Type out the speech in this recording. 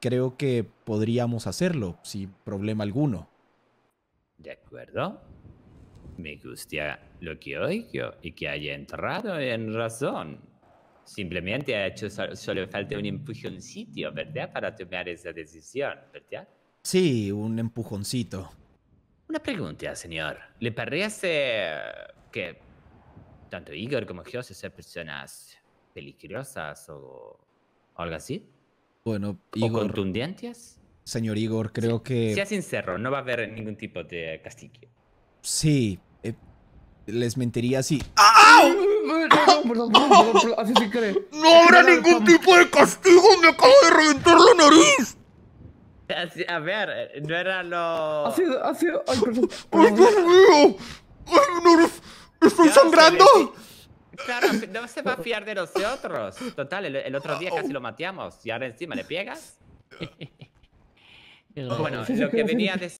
creo que podríamos hacerlo sin problema alguno. De acuerdo. Me gusta lo que oigo y que haya entrado en razón. Simplemente ha hecho solo, falta un empujoncito, ¿verdad? Para tomar esa decisión, ¿verdad? Sí, un empujoncito. Una pregunta, señor. ¿Le parece que tanto Igor como yo sean personas peligrosas o algo así? Bueno, Igor. ¿O contundentes? Señor Igor, creo que... que. Sea sincero, no va a haber ningún tipo de castigo. Sí. Eh, les mentiría así. ¡Ah! No, habrá ningún tipo de castigo, me acabo de reventar la nariz. A ver, no era lo. Ha sido, ha ¡Ay, Dios mío! ¡Ay, ¡Estoy sangrando! Claro, no se va a fiar de nosotros. Total, el, otro día casi lo mateamos y ahora encima le pegas. bueno, lo que venía de